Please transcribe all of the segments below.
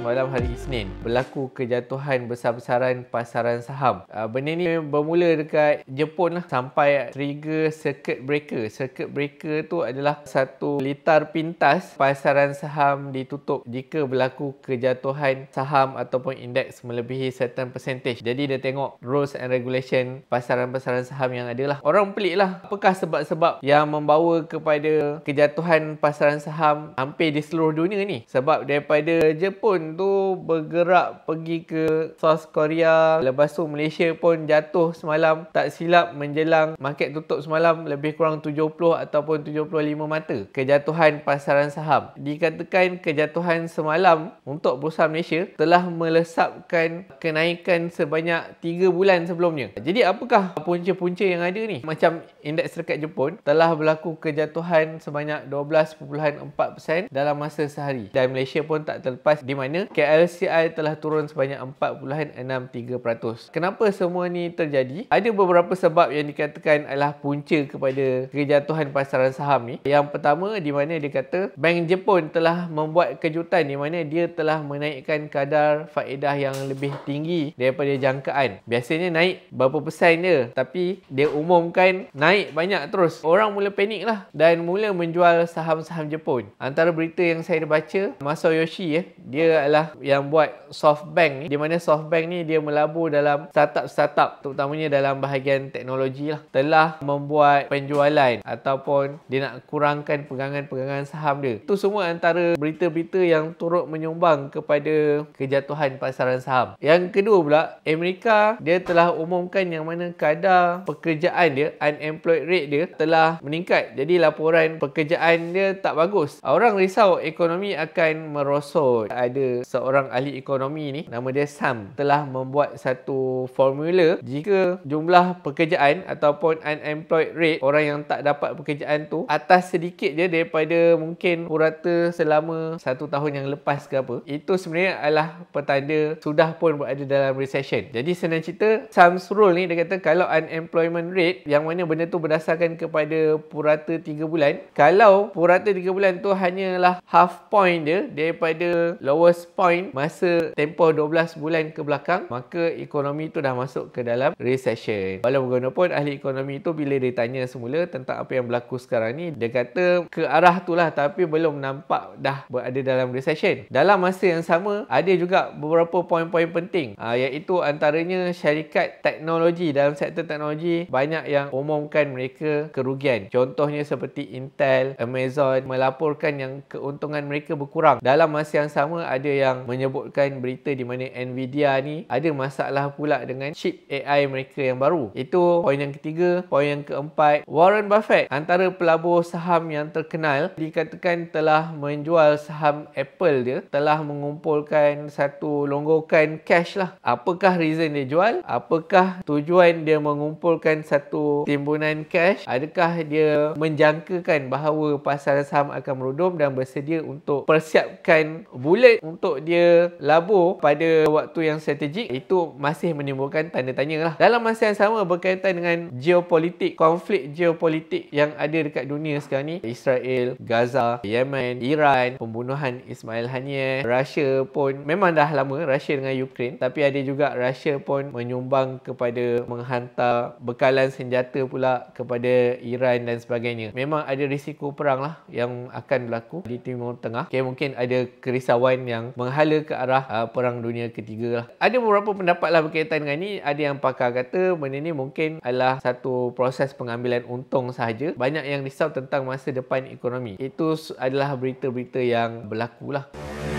semalam hari Isnin berlaku kejatuhan besar-besaran pasaran saham. Uh, benda ni bermula dekat Jepun lah sampai trigger circuit breaker. Circuit breaker tu adalah satu litar pintas pasaran saham ditutup jika berlaku kejatuhan saham ataupun indeks melebihi certain percentage. Jadi dia tengok rules and regulation pasaran-pasaran saham yang ada lah. Orang pelik lah. Apakah sebab-sebab yang membawa kepada kejatuhan pasaran saham hampir di seluruh dunia ni? Sebab daripada Jepun tu bergerak pergi ke South Korea lepas tu Malaysia pun jatuh semalam tak silap menjelang market tutup semalam lebih kurang 70 ataupun 75 mata kejatuhan pasaran saham dikatakan kejatuhan semalam untuk bursa Malaysia telah melesapkan kenaikan sebanyak 3 bulan sebelumnya jadi apakah punca-punca yang ada ni macam indeks rekat Jepun telah berlaku kejatuhan sebanyak 12.4% dalam masa sehari dan Malaysia pun tak terlepas di mana China, KLCI telah turun sebanyak 4.63%. Kenapa semua ni terjadi? Ada beberapa sebab yang dikatakan adalah punca kepada kejatuhan pasaran saham ni. Yang pertama di mana dia kata Bank Jepun telah membuat kejutan di mana dia telah menaikkan kadar faedah yang lebih tinggi daripada jangkaan. Biasanya naik berapa persen dia tapi dia umumkan naik banyak terus. Orang mula panik lah dan mula menjual saham-saham Jepun. Antara berita yang saya baca Masayoshi eh, dia ialah yang buat SoftBank ni di mana SoftBank ni dia melabur dalam startup-startup terutamanya dalam bahagian teknologi lah telah membuat penjualan ataupun dia nak kurangkan pegangan-pegangan saham dia itu semua antara berita-berita yang turut menyumbang kepada kejatuhan pasaran saham yang kedua pula Amerika dia telah umumkan yang mana kadar pekerjaan dia unemployed rate dia telah meningkat jadi laporan pekerjaan dia tak bagus orang risau ekonomi akan merosot ada seorang ahli ekonomi ni nama dia Sam telah membuat satu formula jika jumlah pekerjaan ataupun unemployed rate orang yang tak dapat pekerjaan tu atas sedikit je daripada mungkin purata selama satu tahun yang lepas ke apa itu sebenarnya adalah petanda sudah pun berada dalam recession jadi senang cerita Sam's rule ni dia kata kalau unemployment rate yang mana benda tu berdasarkan kepada purata 3 bulan kalau purata 3 bulan tu hanyalah half point dia daripada lowest point masa tempoh 12 bulan ke belakang maka ekonomi tu dah masuk ke dalam recession walau bagaimanapun ahli ekonomi tu bila dia tanya semula tentang apa yang berlaku sekarang ni dia kata ke arah tu lah tapi belum nampak dah berada dalam recession dalam masa yang sama ada juga beberapa poin-poin penting aa, ah, iaitu antaranya syarikat teknologi dalam sektor teknologi banyak yang umumkan mereka kerugian contohnya seperti Intel Amazon melaporkan yang keuntungan mereka berkurang dalam masa yang sama ada yang menyebutkan berita di mana Nvidia ni ada masalah pula dengan chip AI mereka yang baru. Itu poin yang ketiga. Poin yang keempat, Warren Buffett antara pelabur saham yang terkenal dikatakan telah menjual saham Apple dia, telah mengumpulkan satu longgokan cash lah. Apakah reason dia jual? Apakah tujuan dia mengumpulkan satu timbunan cash? Adakah dia menjangkakan bahawa pasaran saham akan merudum dan bersedia untuk persiapkan bullet untuk untuk dia labur pada waktu yang strategik itu masih menimbulkan tanda tanya lah. Dalam masa yang sama berkaitan dengan geopolitik, konflik geopolitik yang ada dekat dunia sekarang ni Israel, Gaza, Yemen, Iran, pembunuhan Ismail Haniyeh, Russia pun memang dah lama Russia dengan Ukraine tapi ada juga Russia pun menyumbang kepada menghantar bekalan senjata pula kepada Iran dan sebagainya. Memang ada risiko perang lah yang akan berlaku di Timur Tengah. Okay, mungkin ada kerisauan yang menghala ke arah uh, Perang Dunia Ketiga lah. Ada beberapa pendapat lah berkaitan dengan ni. Ada yang pakar kata benda ni mungkin adalah satu proses pengambilan untung sahaja. Banyak yang risau tentang masa depan ekonomi. Itu adalah berita-berita yang berlaku lah.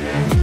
Yeah.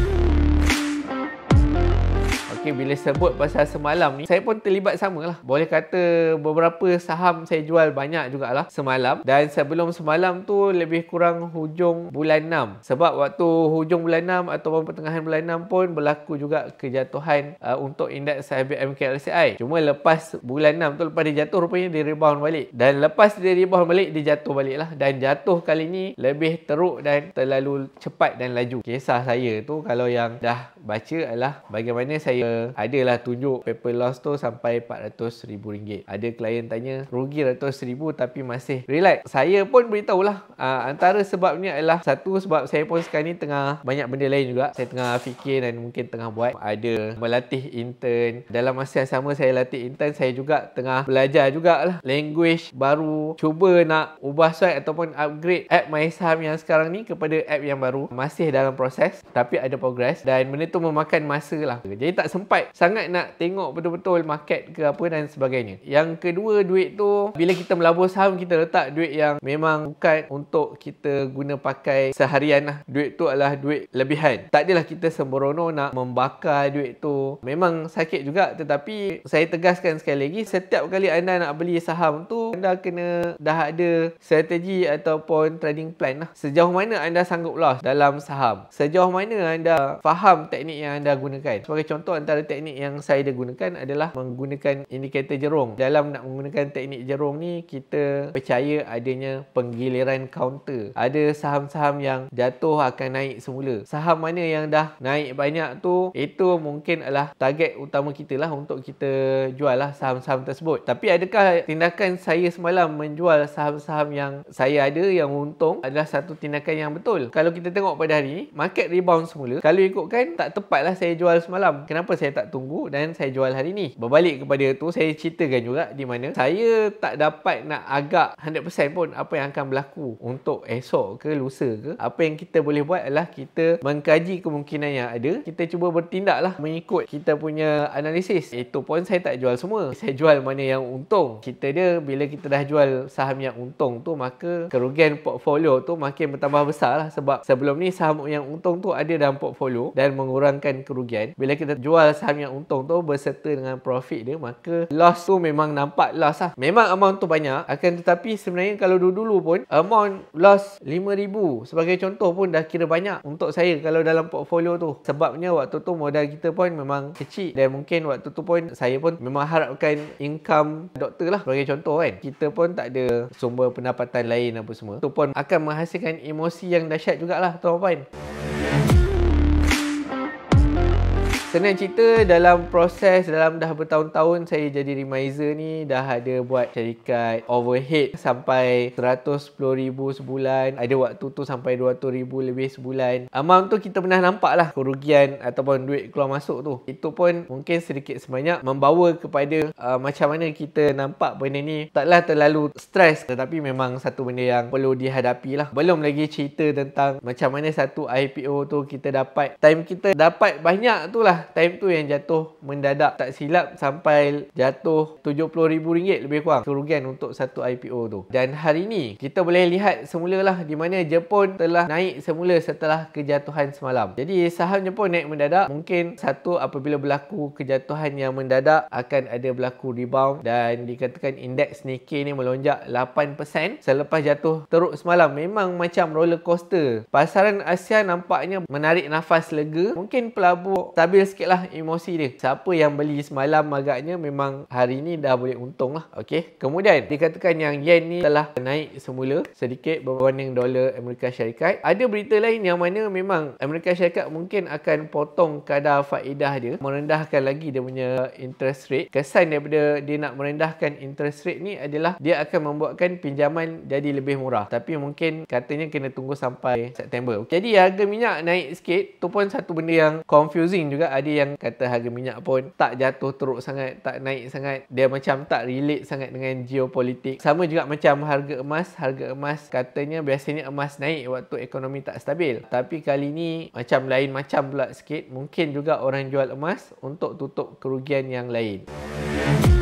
Okay, bila sebut pasal semalam ni, saya pun terlibat sama lah. Boleh kata beberapa saham saya jual banyak jugalah semalam. Dan sebelum semalam tu, lebih kurang hujung bulan 6. Sebab waktu hujung bulan 6 ataupun pertengahan bulan 6 pun berlaku juga kejatuhan uh, untuk indeks IBM KLCI. Cuma lepas bulan 6 tu, lepas dia jatuh rupanya dia rebound balik. Dan lepas dia rebound balik, dia jatuh balik lah. Dan jatuh kali ni lebih teruk dan terlalu cepat dan laju. Kisah saya tu kalau yang dah baca adalah bagaimana saya adalah tunjuk paper loss tu sampai rm ringgit. Ada klien tanya, rugi RM400,000 tapi masih relax. Saya pun beritahu lah. Uh, ah, antara sebabnya adalah satu sebab saya pun sekarang ni tengah banyak benda lain juga. Saya tengah fikir dan mungkin tengah buat. Ada melatih intern. Dalam masa yang sama saya latih intern, saya juga tengah belajar juga lah language baru. Cuba nak ubah swipe ataupun upgrade app MySaham yang sekarang ni kepada app yang baru. Masih dalam proses tapi ada progress dan benda tu memakan masa lah. Jadi tak sempat sempat sangat nak tengok betul-betul market ke apa dan sebagainya. Yang kedua duit tu bila kita melabur saham kita letak duit yang memang bukan untuk kita guna pakai seharian lah. Duit tu adalah duit lebihan. Tak adalah kita sembrono nak membakar duit tu. Memang sakit juga tetapi saya tegaskan sekali lagi setiap kali anda nak beli saham tu anda kena dah ada strategi ataupun trading plan lah. Sejauh mana anda sanggup loss dalam saham. Sejauh mana anda faham teknik yang anda gunakan. Sebagai contoh antara antara teknik yang saya dah gunakan adalah menggunakan indikator jerung. Dalam nak menggunakan teknik jerung ni, kita percaya adanya penggiliran counter. Ada saham-saham yang jatuh akan naik semula. Saham mana yang dah naik banyak tu, itu mungkin adalah target utama kita lah untuk kita jual lah saham-saham tersebut. Tapi adakah tindakan saya semalam menjual saham-saham yang saya ada yang untung adalah satu tindakan yang betul? Kalau kita tengok pada hari ni, market rebound semula. Kalau ikutkan, tak tepatlah saya jual semalam. Kenapa saya saya tak tunggu dan saya jual hari ni. Berbalik kepada tu saya ceritakan juga di mana saya tak dapat nak agak 100% pun apa yang akan berlaku untuk esok ke lusa ke. Apa yang kita boleh buat adalah kita mengkaji kemungkinan yang ada. Kita cuba bertindak lah mengikut kita punya analisis. Itu pun saya tak jual semua. Saya jual mana yang untung. Kita dia bila kita dah jual saham yang untung tu maka kerugian portfolio tu makin bertambah besar lah sebab sebelum ni saham yang untung tu ada dalam portfolio dan mengurangkan kerugian. Bila kita jual jual saham yang untung tu berserta dengan profit dia maka loss tu memang nampak loss lah memang amount tu banyak akan tetapi sebenarnya kalau dulu-dulu pun amount loss RM5,000 sebagai contoh pun dah kira banyak untuk saya kalau dalam portfolio tu sebabnya waktu tu modal kita pun memang kecil dan mungkin waktu tu pun saya pun memang harapkan income doktor lah sebagai contoh kan kita pun tak ada sumber pendapatan lain apa semua tu pun akan menghasilkan emosi yang dahsyat jugalah tuan-tuan Thank Senang cerita dalam proses dalam dah bertahun-tahun saya jadi remiser ni dah ada buat syarikat overhead sampai 110,000 sebulan ada waktu tu sampai 200,000 lebih sebulan amount tu kita pernah nampak lah kerugian ataupun duit keluar masuk tu itu pun mungkin sedikit sebanyak membawa kepada uh, macam mana kita nampak benda ni taklah terlalu stres tetapi memang satu benda yang perlu dihadapi lah belum lagi cerita tentang macam mana satu IPO tu kita dapat time kita dapat banyak tu lah lah time tu yang jatuh mendadak tak silap sampai jatuh RM70,000 lebih kurang kerugian untuk satu IPO tu. Dan hari ni kita boleh lihat semula lah di mana Jepun telah naik semula setelah kejatuhan semalam. Jadi saham Jepun naik mendadak mungkin satu apabila berlaku kejatuhan yang mendadak akan ada berlaku rebound dan dikatakan indeks Nikkei ni melonjak 8% selepas jatuh teruk semalam. Memang macam roller coaster. Pasaran Asia nampaknya menarik nafas lega. Mungkin pelabur stabil sikit lah emosi dia. Siapa yang beli semalam agaknya memang hari ni dah boleh untung lah. Okay. Kemudian dikatakan yang yen ni telah naik semula sedikit berbanding dolar Amerika Syarikat. Ada berita lain yang mana memang Amerika Syarikat mungkin akan potong kadar faedah dia. Merendahkan lagi dia punya interest rate. Kesan daripada dia nak merendahkan interest rate ni adalah dia akan membuatkan pinjaman jadi lebih murah. Tapi mungkin katanya kena tunggu sampai September. Jadi harga minyak naik sikit tu pun satu benda yang confusing juga ada yang kata harga minyak pun tak jatuh teruk sangat, tak naik sangat. Dia macam tak relate sangat dengan geopolitik. Sama juga macam harga emas. Harga emas katanya biasanya emas naik waktu ekonomi tak stabil. Tapi kali ni macam lain macam pula sikit. Mungkin juga orang jual emas untuk tutup kerugian yang lain. Yeah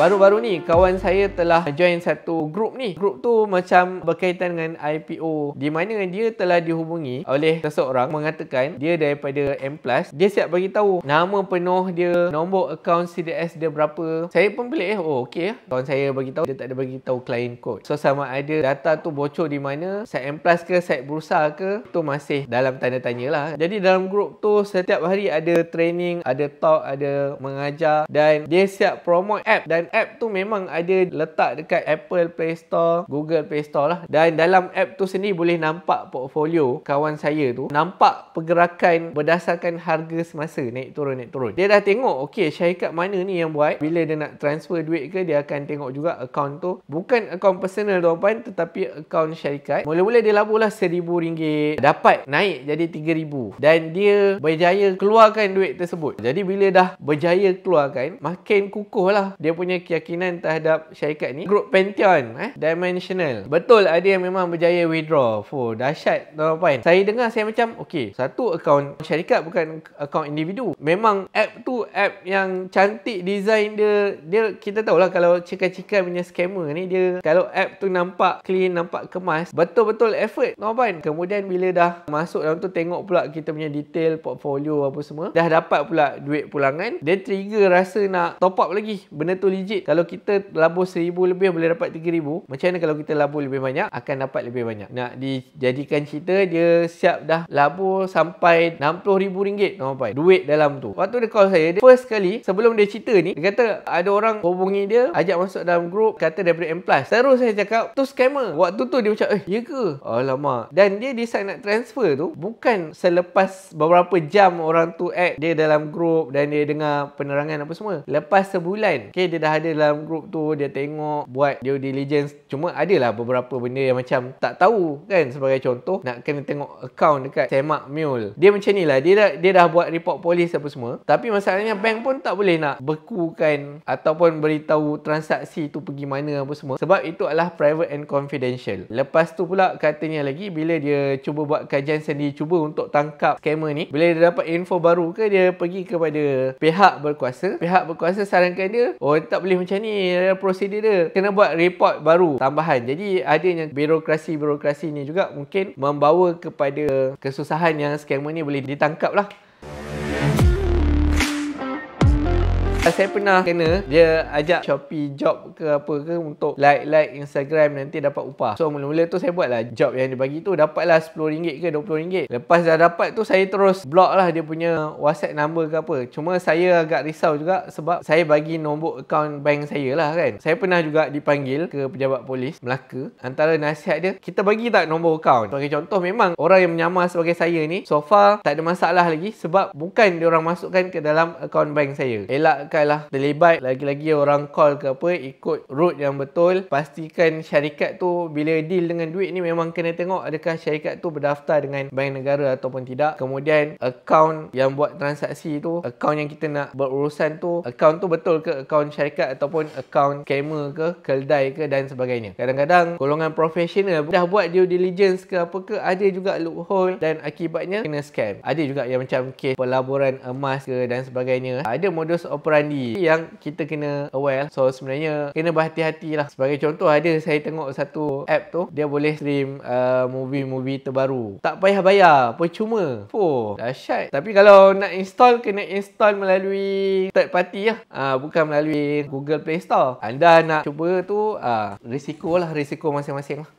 baru-baru ni kawan saya telah join satu grup ni. Grup tu macam berkaitan dengan IPO di mana dia telah dihubungi oleh seseorang mengatakan dia daripada M+. Dia siap bagi tahu nama penuh dia, nombor akaun CDS dia berapa. Saya pun pelik eh. Oh, okey. Ya. Kawan saya bagi tahu dia tak ada bagi tahu client code. So sama ada data tu bocor di mana, site M+ ke site bursa ke, tu masih dalam tanda tanya lah. Jadi dalam grup tu setiap hari ada training, ada talk, ada mengajar dan dia siap promote app dan app tu memang ada letak dekat Apple Play Store, Google Play Store lah. Dan dalam app tu sendiri boleh nampak portfolio kawan saya tu. Nampak pergerakan berdasarkan harga semasa naik turun naik turun. Dia dah tengok okey syarikat mana ni yang buat. Bila dia nak transfer duit ke dia akan tengok juga account tu. Bukan account personal tuan puan tetapi account syarikat. Mula-mula dia laburlah RM1,000. Dapat naik jadi RM3,000. Dan dia berjaya keluarkan duit tersebut. Jadi bila dah berjaya keluarkan makin kukuh lah dia punya punya keyakinan terhadap syarikat ni Group Pantheon eh? Dimensional Betul ada yang memang berjaya withdraw Fuh dahsyat tuan puan Saya dengar saya macam Okay satu akaun syarikat bukan akaun individu Memang app tu app yang cantik design dia dia Kita tahulah kalau cikai-cikai punya scammer ni dia Kalau app tu nampak clean nampak kemas Betul-betul effort tuan puan Kemudian bila dah masuk dalam tu Tengok pula kita punya detail portfolio apa semua Dah dapat pula duit pulangan Dia trigger rasa nak top up lagi Benda tu digit kalau kita labur seribu lebih boleh dapat tiga ribu macam mana kalau kita labur lebih banyak akan dapat lebih banyak nak dijadikan cerita dia siap dah labur sampai enam puluh ribu ringgit apa, duit dalam tu waktu dia call saya dia first kali sebelum dia cerita ni dia kata ada orang hubungi dia ajak masuk dalam grup kata daripada M Plus terus saya cakap tu scammer waktu tu dia macam eh ya ke alamak dan dia decide nak transfer tu bukan selepas beberapa jam orang tu add dia dalam grup dan dia dengar penerangan apa semua lepas sebulan okay, dia dah dah ada dalam grup tu dia tengok buat due diligence cuma ada lah beberapa benda yang macam tak tahu kan sebagai contoh nak kena tengok account dekat Semak Mule dia macam ni lah dia dah, dia dah buat report polis apa semua tapi masalahnya bank pun tak boleh nak bekukan ataupun beritahu transaksi tu pergi mana apa semua sebab itu adalah private and confidential lepas tu pula katanya lagi bila dia cuba buat kajian sendiri cuba untuk tangkap scammer ni bila dia dapat info baru ke dia pergi kepada pihak berkuasa pihak berkuasa sarankan dia oh tak tak boleh macam ni eh, prosedur dia kena buat report baru tambahan jadi ada yang birokrasi-birokrasi ni juga mungkin membawa kepada kesusahan yang scammer ni boleh ditangkap lah Ah, saya pernah kena dia ajak Shopee job ke apa ke untuk like-like Instagram nanti dapat upah. So mula-mula tu saya buatlah job yang dia bagi tu dapatlah RM10 ke RM20. Lepas dah dapat tu saya terus block lah dia punya WhatsApp number ke apa. Cuma saya agak risau juga sebab saya bagi nombor account bank saya lah kan. Saya pernah juga dipanggil ke pejabat polis Melaka. Antara nasihat dia, kita bagi tak nombor account. Sebagai contoh memang orang yang menyamar sebagai saya ni so far tak ada masalah lagi sebab bukan dia orang masukkan ke dalam account bank saya. Elak takkanlah terlibat lagi-lagi orang call ke apa ikut route yang betul pastikan syarikat tu bila deal dengan duit ni memang kena tengok adakah syarikat tu berdaftar dengan bank negara ataupun tidak kemudian account yang buat transaksi tu account yang kita nak berurusan tu account tu betul ke account syarikat ataupun account scammer ke keldai ke dan sebagainya kadang-kadang golongan profesional dah buat due diligence ke apa ke ada juga loophole dan akibatnya kena scam ada juga yang macam kes pelaburan emas ke dan sebagainya ada modus operasi berani yang kita kena aware so sebenarnya kena berhati-hati lah sebagai contoh ada saya tengok satu app tu dia boleh stream uh, movie-movie terbaru tak payah bayar percuma oh dahsyat tapi kalau nak install kena install melalui third party lah uh, bukan melalui Google Play Store anda nak cuba tu uh, ah, risiko lah risiko masing-masing lah